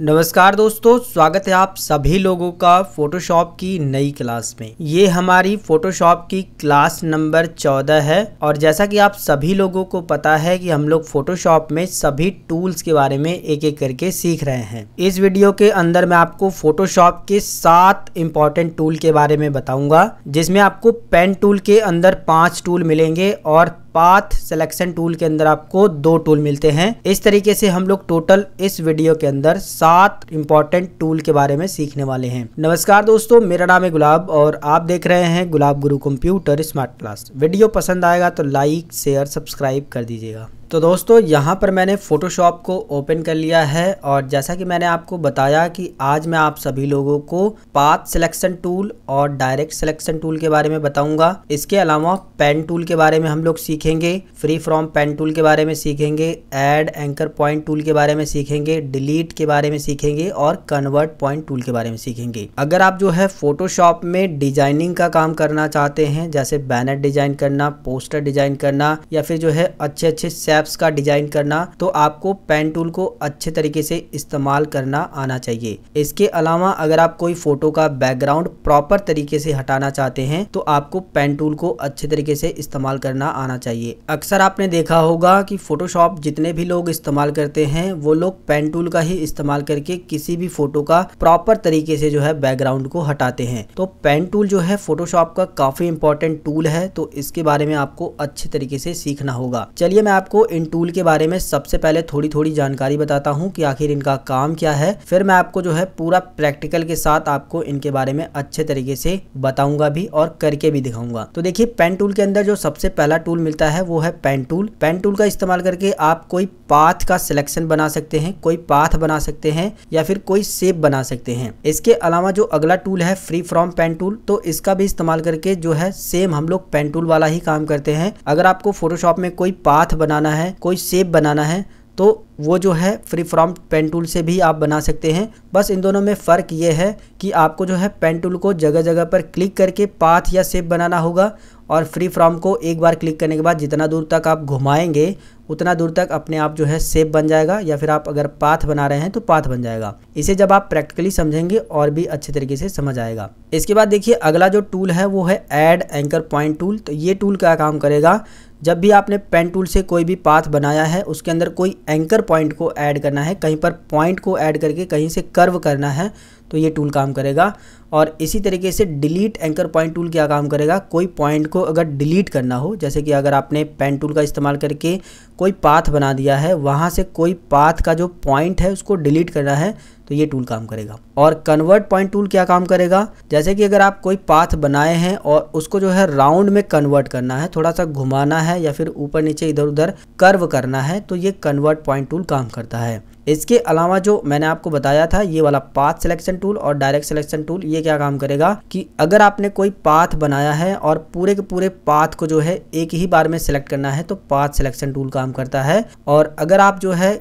नमस्कार दोस्तों स्वागत है आप सभी लोगों का फोटोशॉप की नई क्लास में ये हमारी फोटोशॉप की क्लास नंबर चौदह है और जैसा कि आप सभी लोगों को पता है कि हम लोग फोटोशॉप में सभी टूल्स के बारे में एक एक करके सीख रहे हैं इस वीडियो के अंदर मैं आपको फोटोशॉप के सात इम्पोर्टेंट टूल के बारे में बताऊंगा जिसमें आपको पेन टूल के अंदर पाँच टूल मिलेंगे और पाथ सिलेक्शन टूल के अंदर आपको दो टूल मिलते हैं इस तरीके से हम लोग टोटल इस वीडियो के अंदर सात इंपॉर्टेंट टूल के बारे में सीखने वाले हैं नमस्कार दोस्तों मेरा नाम है गुलाब और आप देख रहे हैं गुलाब गुरु कंप्यूटर स्मार्ट क्लास वीडियो पसंद आएगा तो लाइक शेयर सब्सक्राइब कर दीजिएगा तो दोस्तों यहाँ पर मैंने फ़ोटोशॉप को ओपन कर लिया है और जैसा कि मैंने आपको बताया कि आज मैं आप सभी लोगों को पाथ सिलेक्शन टूल और डायरेक्ट सिलेक्शन टूल के बारे में बताऊंगा इसके अलावा पेन टूल के बारे में हम लोग सीखेंगे फ्री फ्रॉम पेन टूल के बारे में सीखेंगे एड एंकर पॉइंट टूल के बारे में सीखेंगे डिलीट के बारे में सीखेंगे और कन्वर्ट पॉइंट टूल के बारे में सीखेंगे अगर आप जो है फ़ोटोशॉप में डिजाइनिंग का काम करना चाहते हैं जैसे बैनर डिजाइन करना पोस्टर डिजाइन करना या फिर जो है अच्छे अच्छे कैप्स का डिजाइन करना तो आपको पेन टूल को अच्छे तरीके से इस्तेमाल करना आना चाहिए इसके अलावा अगर आप कोई फोटो का बैकग्राउंड प्रॉपर तरीके से हटाना चाहते हैं तो आपको पेन टूल को अच्छे तरीके से इस्तेमाल करना आना चाहिए अक्सर आपने देखा होगा कि फोटोशॉप जितने भी लोग इस्तेमाल करते हैं वो लोग पेन टूल का ही इस्तेमाल करके किसी भी फोटो का प्रॉपर तरीके से जो है बैकग्राउंड को हटाते हैं तो पेन टूल जो है फोटोशॉप का काफी इंपॉर्टेंट टूल है तो इसके बारे में आपको अच्छे तरीके से सीखना होगा चलिए मैं आपको इन टूल के बारे में सबसे पहले थोड़ी थोड़ी जानकारी बताता हूँ कि आखिर इनका काम क्या है फिर मैं आपको जो है पूरा प्रैक्टिकल के साथ आपको इनके बारे में अच्छे तरीके से बताऊंगा भी और करके भी दिखाऊंगा तो देखिए पेन टूल के अंदर जो सबसे पहला टूल मिलता है वो है पेन टूल पेन टूल का इस्तेमाल करके आप कोई पाथ का सिलेक्शन बना सकते हैं कोई पाथ बना सकते हैं या फिर कोई सेप बना सकते हैं इसके अलावा जो अगला टूल है फ्री फ्रॉम पेन टूल तो इसका भी इस्तेमाल करके जो है सेम हम लोग पेन टूल वाला ही काम करते हैं अगर आपको फोटोशॉप में कोई पाथ बनाना है है कोई सेप बनाना है तो वो जो है फ्री फ्रॉम पेन टूल से भी आप बना सकते हैं बस इन दोनों में फ़र्क ये है कि आपको जो है पेन टूल को जगह जगह पर क्लिक करके पाथ या सेप बनाना होगा और फ्री फ्रॉम को एक बार क्लिक करने के बाद जितना दूर तक आप घुमाएंगे उतना दूर तक अपने आप जो है सेप बन जाएगा या फिर आप अगर पाथ बना रहे हैं तो पाथ बन जाएगा इसे जब आप प्रैक्टिकली समझेंगे और भी अच्छे तरीके से समझ आएगा इसके बाद देखिए अगला जो टूल है वो है एड एंकर पॉइंट टूल तो ये टूल क्या काम करेगा जब भी आपने पेन टूल से कोई भी पाथ बनाया है उसके अंदर कोई एंकर पॉइंट को ऐड करना है कहीं पर पॉइंट को ऐड करके कहीं से कर्व करना है तो ये टूल काम करेगा और इसी तरीके से डिलीट एंकर पॉइंट टूल क्या काम करेगा कोई पॉइंट को अगर डिलीट करना हो जैसे कि अगर आपने पेन टूल का इस्तेमाल करके कोई पाथ बना दिया है वहाँ से कोई पाथ का जो पॉइंट है उसको डिलीट करना है तो ये टूल काम करेगा और कन्वर्ट पॉइंट टूल क्या काम करेगा जैसे कि अगर आप कोई पाथ बनाए हैं और उसको जो है राउंड में कन्वर्ट करना है थोड़ा सा घुमाना है या फिर ऊपर नीचे इधर उधर कर्व करना है तो ये कन्वर्ट पॉइंट टूल काम करता है इसके अलावा जो मैंने आपको बताया था ये वाला पाथ सिलेक्शन टूल और डायरेक्ट सिलेक्शन टूल ये क्या काम करेगा कि अगर आपने कोई पाथ बनाया है और पूरे के पूरे पाथ को जो है एक ही बार में सिलेक्ट करना है तो पाथ सिलेक्शन टूल काम करता है और अगर आप जो है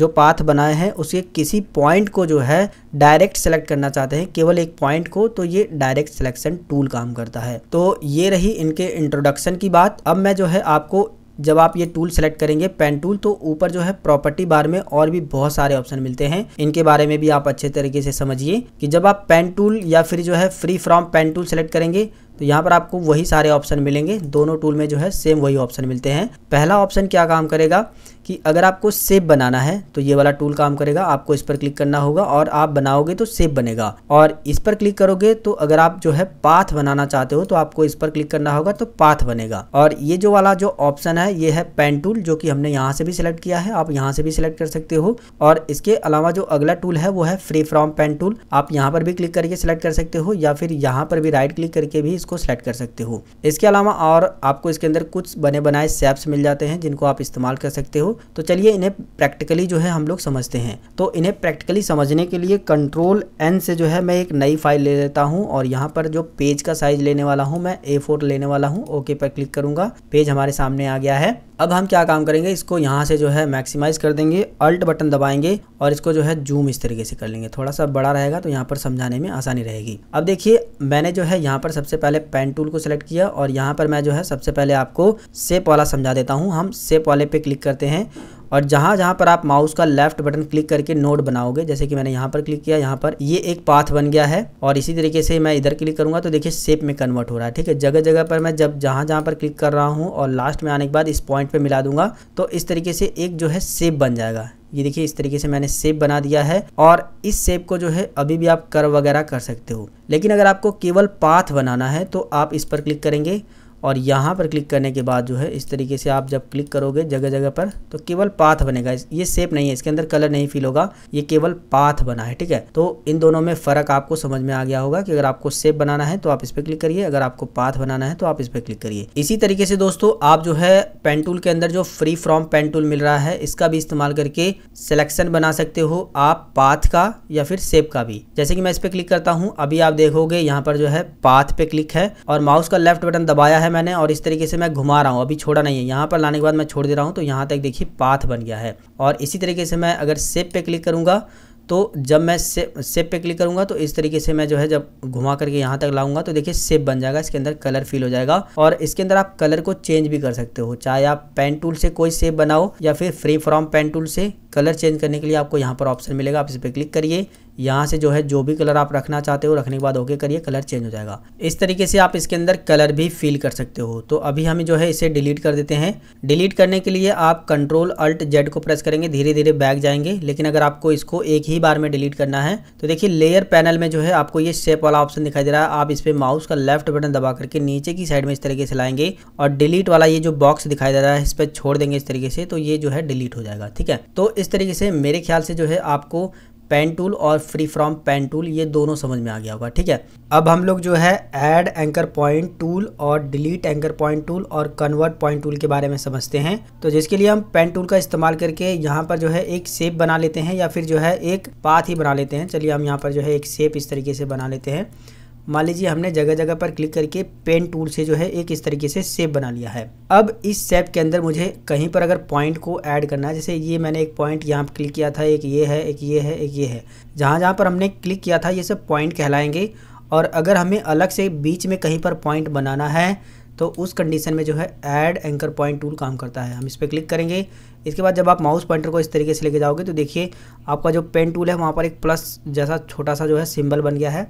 जो पाथ बनाए हैं उसके किसी पॉइंट को जो है डायरेक्ट सेलेक्ट करना चाहते हैं केवल एक पॉइंट को तो ये डायरेक्ट सिलेक्शन टूल काम करता है तो ये रही इनके इंट्रोडक्शन की बात अब मैं जो है आपको जब आप ये टूल सेलेक्ट करेंगे पेन टूल तो ऊपर जो है प्रॉपर्टी बार में और भी बहुत सारे ऑप्शन मिलते हैं इनके बारे में भी आप अच्छे तरीके से समझिए कि जब आप पेन टूल या फिर जो है free from pen tool select करेंगे तो यहाँ पर आपको वही सारे ऑप्शन मिलेंगे दोनों टूल में जो है सेम वही ऑप्शन मिलते हैं पहला ऑप्शन क्या काम करेगा कि अगर आपको सेब बनाना है तो ये वाला टूल काम करेगा आपको इस पर क्लिक करना होगा और आप बनाओगे तो सेब बनेगा और इस पर क्लिक करोगे तो अगर आप जो है पाथ बनाना चाहते हो तो आपको इस पर क्लिक करना होगा तो पाथ बनेगा और ये जो वाला जो ऑप्शन है ये है पेन टूल जो कि हमने यहाँ से भी सिलेक्ट किया है आप यहाँ से भी सिलेक्ट कर सकते हो और इसके अलावा जो अगला टूल है वो है फ्री फ्रॉम पेन टूल आप यहाँ पर भी क्लिक करके सिलेक्ट कर सकते हो या फिर यहाँ पर भी राइट क्लिक करके भी इसको सिलेक्ट कर सकते हो इसके अलावा और आपको इसके अंदर कुछ बने बनाए सेप्स मिल जाते हैं जिनको आप इस्तेमाल कर सकते हो तो चलिए इन्हें प्रैक्टिकली जो है हम लोग समझते हैं तो इन्हें प्रैक्टिकली समझने के लिए कंट्रोल एन से जो है मैं एक नई फाइल ले लेता हूँ और यहाँ पर जो पेज का साइज लेने वाला हूँ मैं ए लेने वाला हूँ ओके पर क्लिक करूंगा पेज हमारे सामने आ गया है अब हम क्या काम करेंगे इसको यहाँ से जो है मैक्सिमाइज कर देंगे अल्ट बटन दबाएंगे और इसको जो है जूम इस तरीके से कर लेंगे थोड़ा सा बड़ा रहेगा तो यहाँ पर समझाने में आसानी रहेगी अब देखिए मैंने जो है यहाँ पर सबसे पहले पेन टूल को सिलेक्ट किया और यहाँ पर मैं जो है सबसे पहले आपको सेप वाला समझा देता हूँ हम सेप वाले पे क्लिक करते हैं और जहाँ जहाँ पर आप माउस का लेफ्ट बटन क्लिक करके नोट बनाओगे जैसे कि मैंने यहाँ पर क्लिक किया यहाँ पर ये एक पाथ बन गया है और इसी तरीके से मैं इधर क्लिक करूँगा तो देखिए शेप में कन्वर्ट हो रहा है ठीक है जगह जगह पर मैं जब जहाँ जहाँ पर क्लिक कर रहा हूँ और लास्ट में आने के बाद इस पॉइंट पर मिला दूंगा तो इस तरीके से एक जो है सेप बन जाएगा ये देखिए इस तरीके से मैंने सेप बना दिया है और इस सेप को जो है अभी भी आप कर वगैरह कर सकते हो लेकिन अगर आपको केवल पाथ बनाना है तो आप इस पर क्लिक करेंगे और यहाँ पर क्लिक करने के बाद जो है इस तरीके से आप जब क्लिक करोगे जगह जगह पर तो केवल पाथ बनेगा ये सेप नहीं है इसके अंदर कलर नहीं फील होगा ये केवल पाथ बना है ठीक है तो इन दोनों में फ़र्क आपको समझ में आ गया होगा कि अगर आपको सेप बनाना है तो आप इस पर क्लिक करिए अगर आपको पाथ बनाना है तो आप इस पर क्लिक करिए इसी तरीके से दोस्तों आप जो है पेन टूल के अंदर जो फ्री फ्रॉम पेन टूल मिल रहा है इसका भी इस्तेमाल करके सिलेक्शन बना सकते हो आप पाथ का या फिर सेप का भी जैसे कि मैं इस पर क्लिक करता हूँ अभी आप देखोगे यहाँ पर जो है पाथ पे क्लिक है और माउस का लेफ्ट बटन दबाया है है मैंने और इस तरीके से मैं घुमा रहा हूँ अभी छोड़ा नहीं है यहाँ पर लाने के बाद मैं छोड़ दे रहा हूँ तो यहाँ तक देखिए पाथ बन गया है और इसी तरीके से मैं अगर सेप पे क्लिक करूँगा तो जब मैं से, सेप पे क्लिक करूँगा तो इस तरीके से मैं जो है जब घुमा करके यहाँ तक लाऊंगा तो देखिए सेप बन जाएगा इसके अंदर कलर फील हो जाएगा और इसके अंदर आप कलर को चेंज भी कर सकते हो चाहे आप पेन टूल से कोई सेप बनाओ या फिर फ्री फ्रॉम पेन टूल से कलर चेंज करने के लिए आपको यहाँ पर ऑप्शन मिलेगा आप इस पर क्लिक करिए यहाँ से जो है जो भी कलर आप रखना चाहते हो रखने के बाद ओके करिए कलर चेंज हो जाएगा इस तरीके से आप इसके अंदर कलर भी फिल कर सकते हो तो अभी हम जो है इसे डिलीट कर देते हैं डिलीट करने के लिए आप कंट्रोल अल्ट जेड को प्रेस करेंगे धीरे धीरे बैक जाएंगे लेकिन अगर आपको इसको एक ही बार में डिलीट करना है तो देखिए लेयर पैनल में जो है आपको ये शेप वाला ऑप्शन दिखाई दे रहा है आप इस पर माउस का लेफ्ट बटन दबा करके नीचे की साइड में इस तरीके से लाएंगे और डिलीट वाला ये जो बॉक्स दिखाई दे रहा है इस पर छोड़ देंगे इस तरीके से तो ये जो है डिलीट हो जाएगा ठीक है तो इस तरीके से मेरे ख्याल से जो है आपको पेन टूल और फ्री फ्रॉम पेन टूल ये दोनों समझ में आ गया होगा ठीक है अब हम लोग जो है ऐड एंकर पॉइंट टूल और डिलीट एंकर पॉइंट टूल और कन्वर्ट पॉइंट टूल के बारे में समझते हैं तो जिसके लिए हम पेन टूल का इस्तेमाल करके यहाँ पर जो है एक सेप बना लेते हैं या फिर जो है एक पाथ ही बना लेते हैं चलिए हम यहाँ पर जो है एक सेप इस तरीके से बना लेते हैं मान लीजिए हमने जगह जगह पर क्लिक करके पेन टूल से जो है एक इस तरीके से सेप बना लिया है अब इस सेप के अंदर मुझे कहीं पर अगर पॉइंट को ऐड करना है जैसे ये मैंने एक पॉइंट यहाँ पर क्लिक किया था एक ये है एक ये है एक ये है जहाँ जहाँ पर हमने क्लिक किया था ये सब पॉइंट कहलाएंगे और अगर हमें अलग से बीच में कहीं पर पॉइंट बनाना है तो उस कंडीशन में जो है ऐड एंकर पॉइंट टूल काम करता है हम इस पर क्लिक करेंगे इसके बाद जब आप माउस पॉइंटर को इस तरीके से लेके जाओगे तो देखिए आपका जो पेन टूल है वहाँ पर एक प्लस जैसा छोटा सा जो है सिंबल बन गया है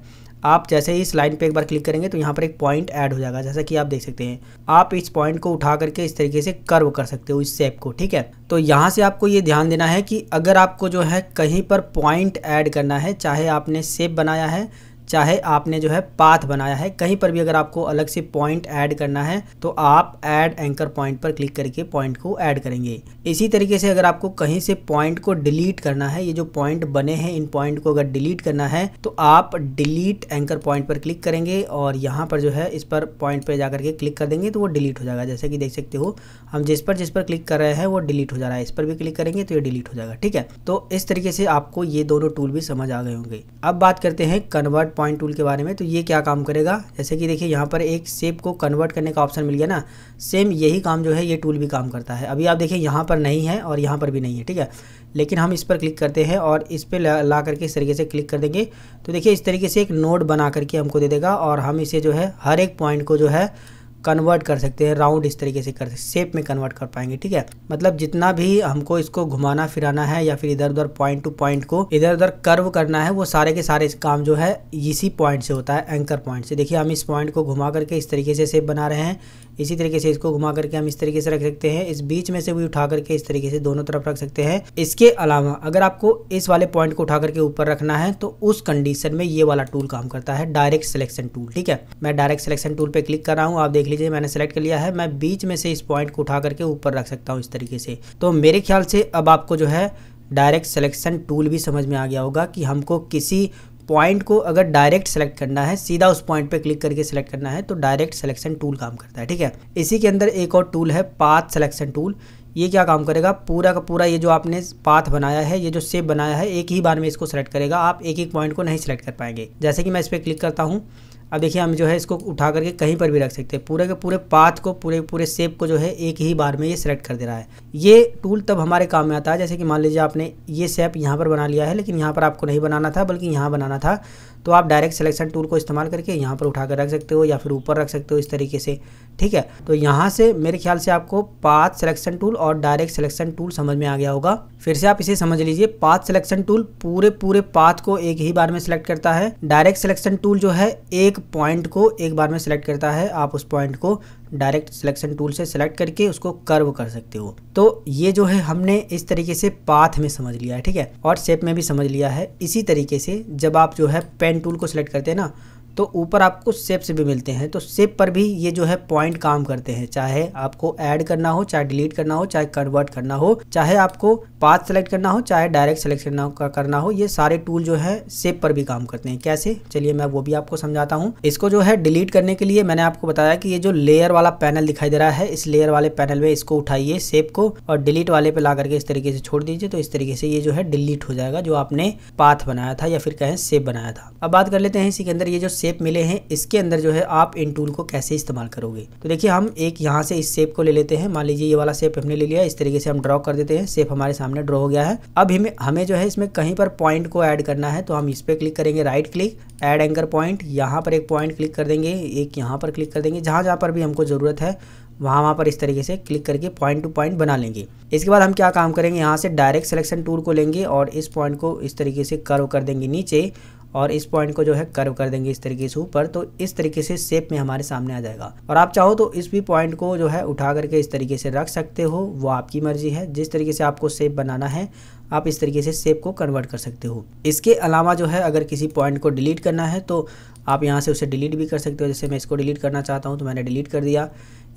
आप जैसे ही इस लाइन पे एक बार क्लिक करेंगे तो यहाँ पर एक पॉइंट ऐड हो जाएगा जैसा कि आप देख सकते हैं आप इस पॉइंट को उठा करके इस तरीके से कर्व कर सकते हो इस शेप को ठीक है तो यहाँ से आपको ये ध्यान देना है कि अगर आपको जो है कहीं पर पॉइंट ऐड करना है चाहे आपने सेप बनाया है चाहे आपने जो है पाथ बनाया है कहीं पर भी अगर आपको अलग से पॉइंट ऐड करना है तो आप ऐड एंकर पॉइंट पर क्लिक करके पॉइंट को ऐड करेंगे इसी तरीके से अगर आपको कहीं से पॉइंट को डिलीट करना है ये जो पॉइंट बने हैं इन पॉइंट को अगर डिलीट करना है तो आप डिलीट एंकर पॉइंट पर क्लिक करेंगे और यहाँ पर जो है इस पर पॉइंट पर जाकर के क्लिक कर देंगे तो वो डिलीट हो जाएगा जैसे कि देख सकते हो हम जिस पर जिस पर क्लिक कर रहे हैं वो डिलीट हो जा रहा है इस पर भी क्लिक करेंगे तो ये डिलीट हो जाएगा ठीक है तो इस तरीके से आपको ये दोनों टूल भी समझ आ गए होंगे अब बात करते हैं कन्वर्ट पॉइंट टूल के बारे में तो ये क्या काम करेगा जैसे कि देखिए यहाँ पर एक सेप को कन्वर्ट करने का ऑप्शन मिल गया ना सेम यही काम जो है ये टूल भी काम करता है अभी आप देखिए यहाँ पर नहीं है और यहाँ पर भी नहीं है ठीक है लेकिन हम इस पर क्लिक करते हैं और इस पर ला, ला करके इस तरीके से क्लिक कर देंगे तो देखिए इस तरीके से एक नोड बना करके हमको दे देगा और हम इसे जो है हर एक पॉइंट को जो है कन्वर्ट कर सकते हैं राउंड इस तरीके से कर सकते शेप में कन्वर्ट कर पाएंगे ठीक है मतलब जितना भी हमको इसको घुमाना फिराना है या फिर इधर उधर पॉइंट टू पॉइंट को इधर उधर कर्व करना है वो सारे के सारे काम जो है इसी पॉइंट से होता है एंकर पॉइंट से देखिए हम इस पॉइंट को घुमा करके इस तरीके से शेप बना रहे हैं इसी तरीके से इसको घुमा करके हम इस तरीके से रख सकते हैं इस बीच में से भी उठा करके इस तरीके से दोनों तरफ रख सकते हैं इसके अलावा अगर आपको इस वाले पॉइंट को उठा करके ऊपर रखना है तो उस कंडीशन में ये वाला टूल काम करता है डायरेक्ट सिलेक्शन टूल ठीक है मैं डायरेक्ट सिलेक्शन टूल पर क्लिक कर रहा हूँ आप देख लीजिए मैंने सेलेक्ट कर लिया है मैं बीच में से इस पॉइंट को उठा करके ऊपर रख सकता हूँ इस तरीके से तो मेरे ख्याल से अब आपको जो है डायरेक्ट सेलेक्शन टूल भी समझ में आ गया होगा कि हमको किसी पॉइंट को अगर डायरेक्ट सेलेक्ट करना है सीधा उस पॉइंट पे क्लिक करके सेलेक्ट करना है तो डायरेक्ट सेलेक्शन टूल काम करता है ठीक है इसी के अंदर एक और टूल है पाथ सेलेक्शन टूल ये क्या काम करेगा पूरा का पूरा ये जो आपने पाथ बनाया है ये जो सेप बनाया है एक ही बार में इसको सेलेक्ट करेगा आप एक एक पॉइंट को नहीं सेलेक्ट कर पाएंगे जैसे कि मैं इस पर क्लिक करता हूँ अब देखिए हम जो है इसको उठा करके कहीं पर भी रख सकते हैं पूरे के पूरे पाथ को पूरे पूरे सेप को जो है एक ही बार में ये सेलेक्ट कर दे रहा है ये टूल तब हमारे काम में आता है जैसे कि मान लीजिए आपने ये सेप यहाँ पर बना लिया है लेकिन यहाँ पर आपको नहीं बनाना था बल्कि यहाँ बनाना था तो आप डायरेक्ट सिलेक्शन टूल को इस्तेमाल करके यहाँ पर उठा कर रख सकते हो या फिर ऊपर रख सकते हो इस तरीके से ठीक है तो यहाँ से मेरे ख्याल से आपको पाथ सिलेक्शन टूल और डायरेक्ट सिलेक्शन टूल समझ में आ गया होगा फिर से आप इसे समझ लीजिए पाथ सिलेक्शन टूल पूरे पूरे पाथ को एक ही बार में सिलेक्ट करता है डायरेक्ट सिलेक्शन टूल जो है एक पॉइंट को एक बार में सिलेक्ट करता है आप उस पॉइंट को डायरेक्ट सिलेक्शन टूल से सिलेक्ट करके उसको कर्व कर सकते हो तो ये जो है हमने इस तरीके से पाथ में समझ लिया है ठीक है और शेप में भी समझ लिया है इसी तरीके से जब आप जो है पेन टूल को सिलेक्ट करते हैं ना तो ऊपर आपको सेप्स भी मिलते हैं तो सेप पर भी ये जो है पॉइंट काम करते हैं चाहे आपको ऐड करना हो चाहे डिलीट करना हो चाहे कन्वर्ट करना हो चाहे आपको पाथ सेलेक्ट करना हो चाहे डायरेक्ट सेलेक्ट करना हो, करना हो ये सारे टूल जो है सेप पर भी काम करते हैं कैसे चलिए मैं वो भी आपको समझाता हूँ इसको जो है डिलीट करने के लिए मैंने आपको बताया कि ये जो लेयर वाला पैनल दिखाई दे रहा है इस लेयर वाले पैनल में इसको उठाइए सेप को और डिलीट वाले पे ला करके इस तरीके से छोड़ दीजिए तो इस तरीके से ये जो है डिलीट हो जाएगा जो आपने पाथ बनाया था या फिर कहें सेप बनाया था अब बात कर लेते हैं इसी के अंदर ये जो सेप शेप मिले हैं इसके अंदर जो है आप इन टूल को कैसे इस्तेमाल करोगे तो देखिए हम एक यहाँ से इस शेप को ले लेते हैं मान लीजिए ये वाला शेप हमने ले लिया इस तरीके से हम ड्रॉ कर देते हैं शेप हमारे सामने ड्रॉ हो गया है अब हमें हमें जो है इसमें कहीं पर पॉइंट को ऐड करना है तो हम इस पर क्लिक करेंगे right click add anchor point यहाँ पर एक पॉइंट क्लिक कर देंगे एक यहाँ पर क्लिक कर देंगे जहाँ जहाँ पर भी हमको ज़रूरत है वहाँ वहाँ पर इस तरीके से क्लिक करके पॉइंट टू पॉइंट बना लेंगे इसके बाद हम क्या काम करेंगे यहाँ से डायरेक्ट सिलेक्शन टूल को लेंगे और इस पॉइंट को इस तरीके से कर्व कर देंगे नीचे और इस पॉइंट को जो है कर्व कर देंगे इस तरीके से ऊपर तो इस तरीके से शेप में हमारे सामने आ जाएगा और आप चाहो तो इस भी पॉइंट को जो है उठा करके इस तरीके से रख सकते हो वो आपकी मर्जी है जिस तरीके से आपको शेप बनाना है आप इस तरीके से शेप को कन्वर्ट कर सकते हो इसके अलावा जो है अगर किसी पॉइंट को डिलीट करना है तो आप यहाँ से उसे डिलीट भी कर सकते हो जैसे मैं इसको डिलीट करना चाहता हूँ तो मैंने डिलीट कर दिया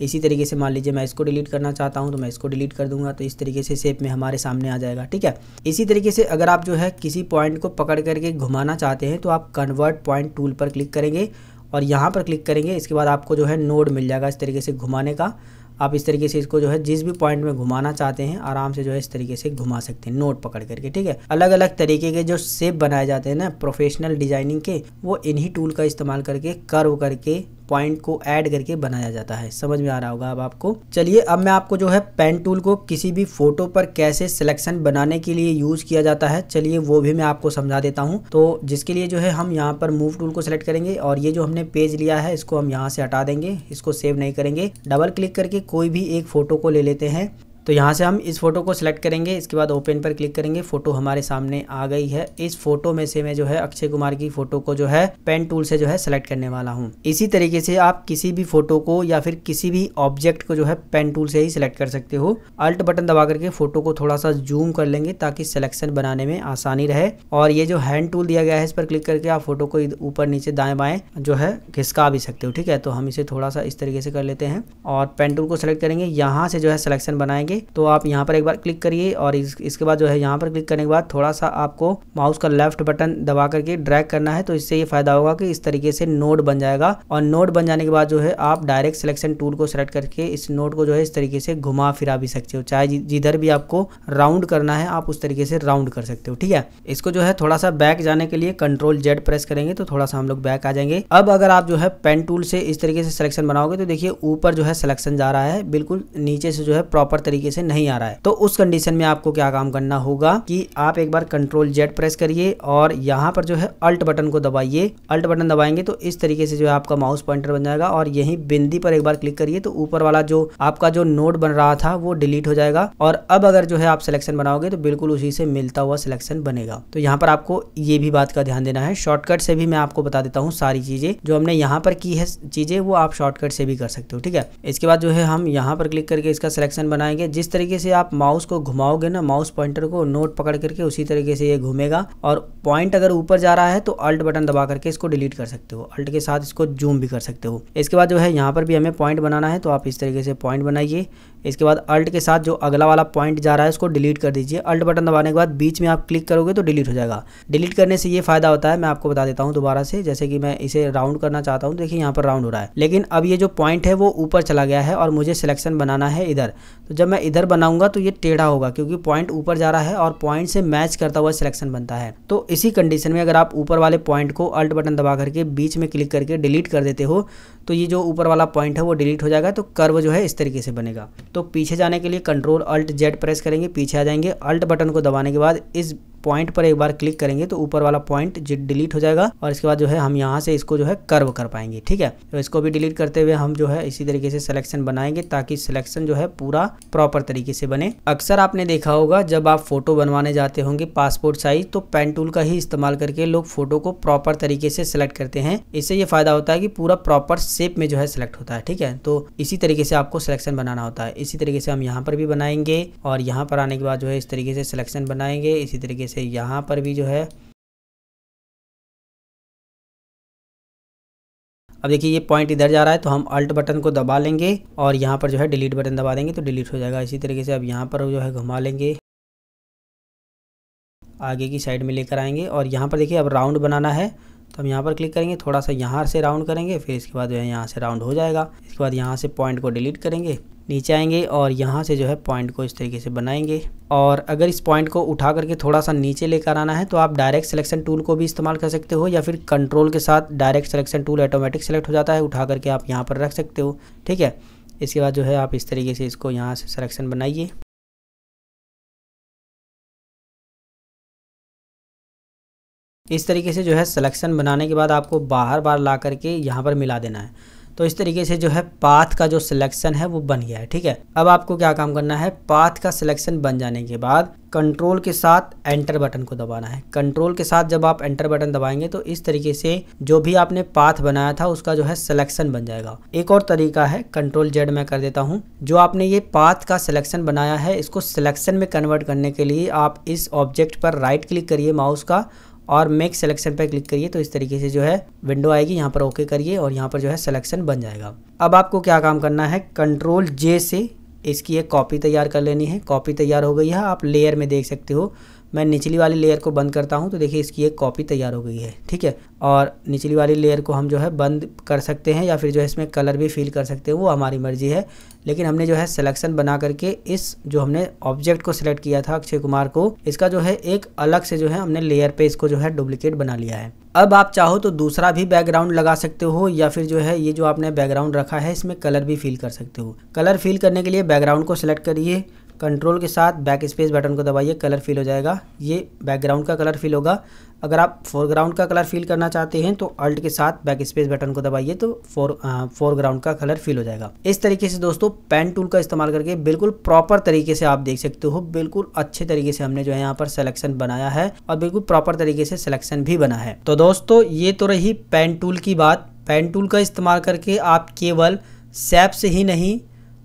इसी तरीके से मान लीजिए मैं इसको डिलीट करना चाहता हूँ तो मैं इसको डिलीट कर दूंगा तो इस तरीके से शेप में हमारे सामने आ जाएगा ठीक है इसी तरीके से अगर आप जो है किसी पॉइंट को पकड़ करके घुमाना चाहते हैं तो आप कन्वर्ट पॉइंट टूल पर क्लिक करेंगे और यहाँ पर क्लिक करेंगे इसके बाद आपको जो है नोड मिल जाएगा इस तरीके से घुमाने का आप इस तरीके से इसको जो है जिस भी पॉइंट में घुमाना चाहते हैं आराम से जो है इस तरीके से घुमा सकते हैं नोट पकड़ करके ठीक है अलग अलग तरीके के जो शेप बनाए जाते हैं ना प्रोफेशनल डिजाइनिंग के वो इन्हीं टूल का इस्तेमाल करके कर्व करके पॉइंट को ऐड करके बनाया जाता है समझ में आ रहा होगा अब आपको चलिए अब मैं आपको जो है पेन टूल को किसी भी फोटो पर कैसे सिलेक्शन बनाने के लिए यूज किया जाता है चलिए वो भी मैं आपको समझा देता हूँ तो जिसके लिए जो है हम यहाँ पर मूव टूल को सिलेक्ट करेंगे और ये जो हमने पेज लिया है इसको हम यहाँ से हटा देंगे इसको सेव नहीं करेंगे डबल क्लिक करके कोई भी एक फोटो को ले लेते हैं तो यहाँ से हम इस फ़ोटो को सिलेक्ट करेंगे इसके बाद ओपन पर क्लिक करेंगे फ़ोटो हमारे सामने आ गई है इस फोटो में से मैं जो है अक्षय कुमार की फ़ोटो को जो है पेन टूल से जो है सेलेक्ट करने वाला हूँ इसी तरीके से आप किसी भी फ़ोटो को या फिर किसी भी ऑब्जेक्ट को जो है पेन टूल से ही सिलेक्ट कर सकते हो अल्ट बटन दबा करके फ़ोटो को थोड़ा सा जूम कर लेंगे ताकि सिलेक्शन बनाने में आसानी रहे और ये जो हैंड टूल दिया गया है इस पर क्लिक करके आप फ़ोटो को ऊपर नीचे दाएं बाएं जो है घिसका भी सकते हो ठीक है तो हम इसे थोड़ा सा इस तरीके से कर लेते हैं और पेन टूल को सिलेक्ट करेंगे यहाँ से जो है सिलेक्शन बनाएंगे जाएंगे तो आप यहाँ पर एक बार क्लिक करिए और इस, इसके बाद जो है यहाँ पर क्लिक करने के बाद थोड़ा सा आपको माउस का लेफ्ट बटन दबा करके ड्रैग करना है तो इससे ये फायदा होगा कि इस तरीके से नोट बन जाएगा और नोट बन जाने के बाद जो है आप डायरेक्ट सिलेक्शन टूल को सिलेक्ट करके इस नोट को जो है इस तरीके से घुमा फिरा भी सकते हो चाहे जिधर भी आपको राउंड करना है आप उस तरीके से राउंड कर सकते हो ठीक है इसको जो है थोड़ा सा बैक जाने के लिए कंट्रोल जेड प्रेस करेंगे तो थोड़ा सा हम लोग बैक आ जाएंगे अब अगर आप जो है पेन टूल से इस तरीके से सिलेक्शन बनाओगे तो देखिए ऊपर जो है सिलेक्शन जा रहा है बिल्कुल नीचे से जो है प्रॉपर तरीके तरीके से नहीं आ रहा है तो उस कंडीशन में आपको क्या काम करना होगा कि आप एक बार कंट्रोल जेड प्रेस करिए और यहाँ पर जो है अल्ट बटन को दबाइए अल्ट बटन दबाएंगे तो इस तरीके से जो है आपका माउस पॉइंटर बन जाएगा और यही बिंदी पर एक बार क्लिक करिए तो ऊपर वाला जो आपका जो नोट बन रहा था वो डिलीट हो जाएगा और अब अगर जो है आप सिलेक्शन बनाओगे तो बिल्कुल उसी से मिलता हुआ सिलेक्शन बनेगा तो यहाँ पर आपको ये भी बात का ध्यान देना है शॉर्टकट से भी मैं आपको बता देता हूँ सारी चीजें जो हमने यहाँ पर की है चीजें वो आप शॉर्टकट से भी कर सकते हो ठीक है इसके बाद जो है हम यहाँ पर क्लिक करके इसका सिलेक्शन बनाएंगे जिस तरीके से आप माउस को घुमाओगे ना माउस पॉइंटर को नोट पकड़ करके उसी तरीके से ये घूमेगा और पॉइंट अगर ऊपर जा रहा है तो अल्ट बटन दबा करके इसको डिलीट कर सकते हो अल्ट के साथ इसको जूम भी कर सकते हो इसके बाद जो है यहाँ पर भी हमें पॉइंट बनाना है तो आप इस तरीके से पॉइंट बनाइए इसके बाद अल्ट के साथ जो अगला वाला पॉइंट जा रहा है उसको डिलीट कर दीजिए अल्ट बटन दबाने के बाद बीच में आप क्लिक करोगे तो डिलीट हो जाएगा डिलीट करने से ये फायदा होता है मैं आपको बता देता हूँ दोबारा से जैसे कि मैं इसे राउंड करना चाहता हूँ देखिए यहाँ पर राउंड हो रहा है लेकिन अब ये जो पॉइंट है वो ऊपर चला गया है और मुझे सिलेक्शन बनाना है इधर तो जब मैं इधर बनाऊंगा तो ये टेढ़ा होगा क्योंकि पॉइंट ऊपर जा रहा है और पॉइंट से मैच करता हुआ सिलेक्शन बनता है तो इसी कंडीशन में अगर आप ऊपर वाले पॉइंट को अल्ट बटन दबा करके बीच में क्लिक करके डिलीट कर देते हो तो ये जो ऊपर वाला पॉइंट है वो डिलीट हो जाएगा तो कर्व जो है इस तरीके से बनेगा तो पीछे जाने के लिए कंट्रोल अल्ट जेड प्रेस करेंगे पीछे आ जाएंगे अल्ट बटन को दबाने के बाद इस पॉइंट पर एक बार क्लिक करेंगे तो ऊपर वाला पॉइंट डिलीट हो जाएगा और इसके बाद जो है हम यहाँ से इसको जो है कर्व कर पाएंगे ठीक है तो इसको भी डिलीट करते हुए हम जो है इसी तरीके से सिलेक्शन बनाएंगे ताकि सिलेक्शन जो है पूरा प्रॉपर तरीके से बने अक्सर आपने देखा होगा जब आप फोटो बनवाने जाते होंगे पासपोर्ट साइज तो पेन टूल का ही इस्तेमाल करके लोग फोटो को प्रॉपर तरीके से सिलेक्ट करते हैं इससे ये फायदा होता है कि पूरा प्रॉपर शेप में जो है सिलेक्ट होता है ठीक है तो इसी तरीके से आपको सिलेक्शन बनाना होता है इसी तरीके से हम यहाँ पर भी बनाएंगे और यहाँ पर आने के बाद जो है इस तरीके से सिलेक्शन बनाएंगे इसी तरीके से जैसे यहाँ पर भी जो है अब देखिए ये पॉइंट इधर जा रहा है तो हम अल्ट बटन को दबा लेंगे और यहाँ पर जो है डिलीट बटन दबा देंगे तो डिलीट हो जाएगा इसी तरीके से अब यहाँ पर जो है घुमा लेंगे आगे की साइड में लेकर आएंगे और यहाँ पर देखिए अब राउंड बनाना है तो हम यहाँ पर क्लिक करेंगे थोड़ा सा यहाँ से राउंड करेंगे फिर इसके बाद जो है यहाँ से राउंड हो जाएगा इसके बाद यहाँ से पॉइंट को डिलीट करेंगे नीचे आएंगे और यहाँ से जो है पॉइंट को इस तरीके से बनाएंगे और अगर इस पॉइंट को उठा करके थोड़ा सा नीचे लेकर आना है तो आप डायरेक्ट सिलेक्शन टूल को भी इस्तेमाल कर सकते हो या फिर कंट्रोल के साथ direct selection tool automatic select हो जाता है उठा करके आप यहाँ पर रख सकते हो ठीक है इसके बाद जो है आप इस तरीके से इसको यहाँ से सिलेक्शन बनाइए इस तरीके से जो है सिलेक्शन बनाने के बाद आपको बाहर बार ला करके यहाँ पर मिला देना है तो इस तरीके से जो है पाथ का जो सिलेक्शन है वो बन गया है ठीक है अब आपको क्या काम करना है पाथ का सिलेक्शन बन जाने के बाद कंट्रोल के साथ एंटर बटन को दबाना है कंट्रोल के साथ जब आप एंटर बटन दबाएंगे तो इस तरीके से जो भी आपने पाथ बनाया था उसका जो है सिलेक्शन बन जाएगा एक और तरीका है कंट्रोल जेड मैं कर देता हूँ जो आपने ये पाथ का सिलेक्शन बनाया है इसको सिलेक्शन में कन्वर्ट करने के लिए आप इस ऑब्जेक्ट पर राइट क्लिक करिए माउस का और मेक सिलेक्शन पर क्लिक करिए तो इस तरीके से जो है विंडो आएगी यहाँ पर ओके करिए और यहाँ पर जो है सिलेक्शन बन जाएगा अब आपको क्या काम करना है कंट्रोल जे से इसकी एक कॉपी तैयार कर लेनी है कॉपी तैयार हो गई है आप लेयर में देख सकते हो मैं निचली वाली लेयर को बंद करता हूँ तो देखिए इसकी एक कॉपी तैयार हो गई है ठीक है और निचली वाली लेयर को हम जो है बंद कर सकते हैं या फिर जो है इसमें कलर भी फिल कर सकते हैं वो हमारी मर्ज़ी है लेकिन हमने जो है सिलेक्शन बना करके इस जो हमने ऑब्जेक्ट को सिलेक्ट किया था अक्षय कुमार को इसका जो है एक अलग से जो है हमने लेयर पे इसको जो है डुप्लीकेट बना लिया है अब आप चाहो तो दूसरा भी बैकग्राउंड लगा सकते हो या फिर जो है ये जो आपने बैकग्राउंड रखा है इसमें कलर भी फिल कर सकते हो कलर फिल करने के लिए बैकग्राउंड को सिलेक्ट करिए कंट्रोल के साथ बैक स्पेस बटन को दबाइए कलर फिल हो जाएगा ये बैकग्राउंड का कलर फिल होगा अगर आप फोरग्राउंड का कलर फिल करना चाहते हैं तो अल्ट के साथ बैक स्पेस बटन को दबाइए तो फोर फोरग्राउंड का कलर फिल हो जाएगा इस तरीके से दोस्तों पेन टूल का इस्तेमाल करके बिल्कुल प्रॉपर तरीके से आप देख सकते हो बिल्कुल अच्छे तरीके से हमने जो है यहाँ पर सिलेक्शन बनाया है और बिल्कुल प्रॉपर तरीके से सिलेक्शन भी बना है तो दोस्तों ये तो रही पेन टूल की बात पेन टूल का इस्तेमाल करके आप केवल सेप से ही नहीं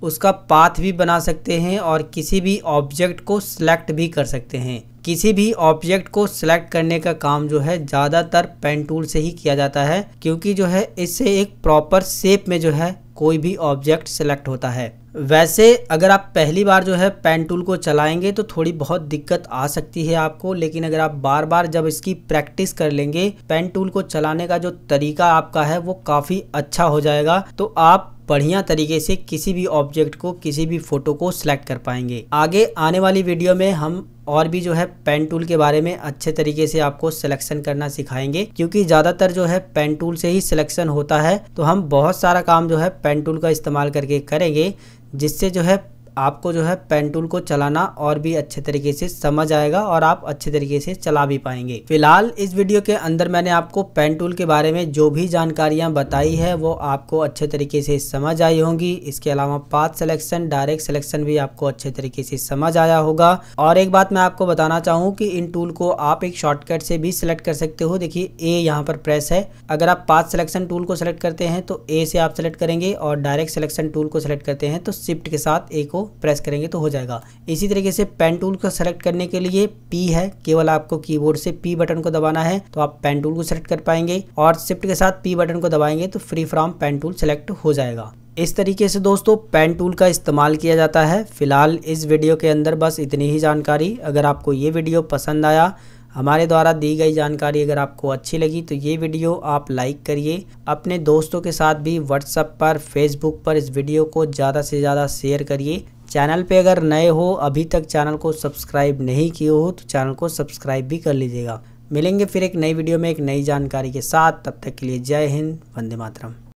उसका पाथ भी बना सकते हैं और किसी भी ऑब्जेक्ट को सिलेक्ट भी कर सकते हैं किसी भी ऑब्जेक्ट को सिलेक्ट करने का काम जो है ज़्यादातर पेन टूल से ही किया जाता है क्योंकि जो है इससे एक प्रॉपर शेप में जो है कोई भी ऑब्जेक्ट सिलेक्ट होता है वैसे अगर आप पहली बार जो है पेन टूल को चलाएंगे तो थोड़ी बहुत दिक्कत आ सकती है आपको लेकिन अगर आप बार बार जब इसकी प्रैक्टिस कर लेंगे पेन टूल को चलाने का जो तरीका आपका है वो काफ़ी अच्छा हो जाएगा तो आप बढ़िया तरीके से किसी भी ऑब्जेक्ट को किसी भी फोटो को सिलेक्ट कर पाएंगे आगे आने वाली वीडियो में हम और भी जो है पेन टूल के बारे में अच्छे तरीके से आपको सिलेक्शन करना सिखाएंगे क्योंकि ज़्यादातर जो है पेन टूल से ही सिलेक्शन होता है तो हम बहुत सारा काम जो है पेन टूल का इस्तेमाल करके करेंगे जिससे जो है आपको जो है पेन टूल को चलाना और भी अच्छे तरीके से समझ आएगा और आप अच्छे तरीके से चला भी पाएंगे फिलहाल इस वीडियो के अंदर मैंने आपको पेन टूल के बारे में जो भी जानकारियां बताई है वो आपको अच्छे तरीके से समझ आई होंगी इसके अलावा पाथ सिलेक्शन डायरेक्ट सिलेक्शन भी आपको अच्छे तरीके से समझ आया होगा और एक बात मैं आपको बताना चाहूँ की इन टूल को आप एक शॉर्टकट से भी सिलेक्ट कर सकते हो देखिये ए यहाँ पर प्रेस है अगर आप पाथ सिलेक्शन टूल को सिलेक्ट करते हैं तो ए से आप सिलेक्ट करेंगे और डायरेक्ट सिलेक्शन टूल को सिलेक्ट करते हैं तो शिफ्ट के साथ ए को प्रेस करेंगे तो हो जाएगा इसी तरीके से पेन टूल को सेलेक्ट करने के लिए पी है केवल आपको कीबोर्ड से पी बटन को दबाना है तो आप पेन टूल को सेलेक्ट कर पाएंगे और शिफ्ट के साथ पी बटन को दबाएंगे तो free from pen tool select हो जाएगा इस तरीके से दोस्तों पेन टूल का इस्तेमाल किया जाता है फिलहाल इस वीडियो के अंदर बस इतनी ही जानकारी अगर आपको ये वीडियो पसंद आया हमारे द्वारा दी गई जानकारी अगर आपको अच्छी लगी तो ये वीडियो आप लाइक करिए अपने दोस्तों के साथ भी व्हाट्सएप पर फेसबुक पर इस वीडियो को ज़्यादा से ज़्यादा शेयर करिए चैनल पे अगर नए हो अभी तक चैनल को सब्सक्राइब नहीं किए हो तो चैनल को सब्सक्राइब भी कर लीजिएगा मिलेंगे फिर एक नई वीडियो में एक नई जानकारी के साथ तब तक के लिए जय हिंद वंदे मातरम